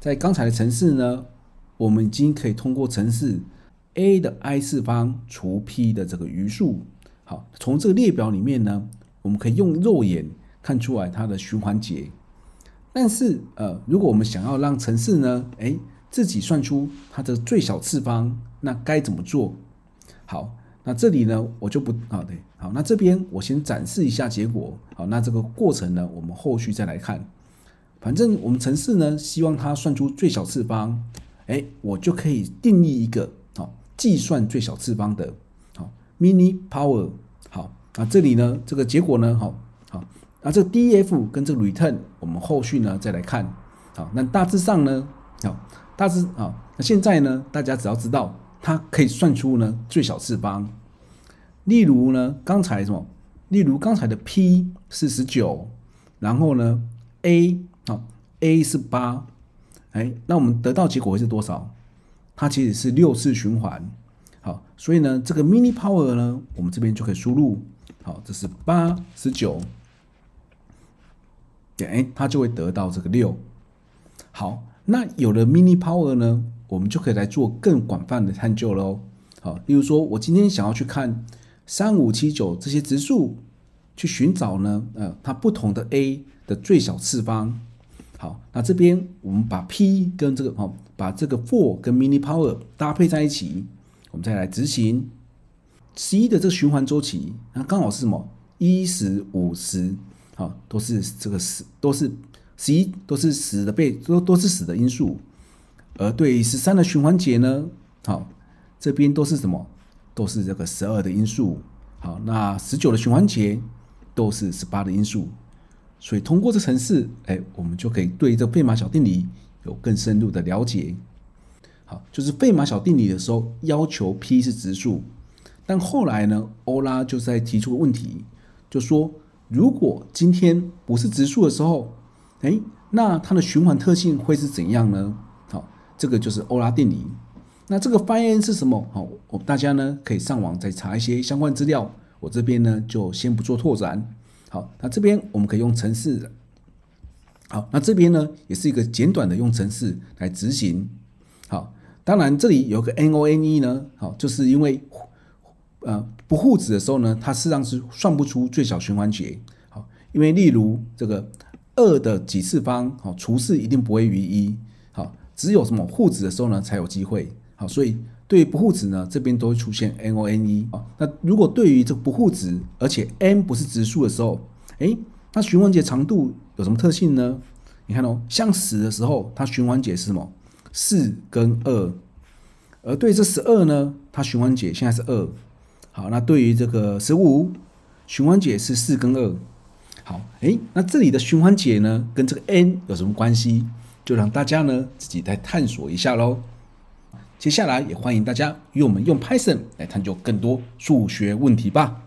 在刚才的程式呢，我们已经可以通过程式 a 的 i 次方除 p 的这个余数，好，从这个列表里面呢，我们可以用肉眼看出来它的循环节。但是，呃，如果我们想要让程式呢，哎，自己算出它的最小次方，那该怎么做？好，那这里呢，我就不啊，对，好，那这边我先展示一下结果，好，那这个过程呢，我们后续再来看。反正我们程式呢，希望它算出最小次方，哎，我就可以定义一个好计算最小次方的，好 mini power 好啊。这里呢，这个结果呢，好好，那这个 def 跟这个 return，我们后续呢再来看好，那大致上呢，好大致啊，那现在呢，大家只要知道它可以算出呢最小次方。例如呢，刚才什么？例如刚才的 p 是十九，然后呢 a。好，a 是八，哎，那我们得到结果会是多少？它其实是六次循环。好，所以呢，这个 mini power 呢，我们这边就可以输入。好，这是八十九，对，哎，它就会得到这个六。好，那有了 mini power 呢，我们就可以来做更广泛的探究了哦。好，例如说，我今天想要去看三五七九这些质数，去寻找呢，呃，它不同的 a 的最小次方。好，那这边我们把 P 跟这个哦，把这个 for 跟 mini power 搭配在一起，我们再来执行 C 的这个循环周期，那刚好是什么？一、十、五十，好，都是这个十，都是十一，都是十的倍，都都是十的因素。而对十三的循环节呢，好，这边都是什么？都是这个十二的因素。好，那十九的循环节都是十八的因素。所以通过这程式，哎，我们就可以对这费马小定理有更深入的了解。好，就是费马小定理的时候要求 p 是质数，但后来呢，欧拉就在提出问题，就说如果今天不是质数的时候，哎，那它的循环特性会是怎样呢？好，这个就是欧拉定理。那这个发言是什么？好，我们大家呢可以上网再查一些相关资料。我这边呢就先不做拓展。好，那这边我们可以用程式。好，那这边呢也是一个简短的用程式来执行。好，当然这里有个 N O N E 呢，好，就是因为呃不互指的时候呢，它实际上是算不出最小循环节。好，因为例如这个二的几次方，好除四一定不会余一。好，只有什么互指的时候呢才有机会。好，所以。对于不互指呢，这边都会出现 n o n E 啊。那如果对于这不互指，而且 n 不是质数的时候，哎，那循环节长度有什么特性呢？你看哦，像十的时候，它循环解是什么？四跟二。而对这十二呢，它循环解现在是二。好，那对于这个十五，循环解是四跟二。好，哎，那这里的循环解呢，跟这个 n 有什么关系？就让大家呢自己再探索一下喽。接下来也欢迎大家与我们用 Python 来探究更多数学问题吧。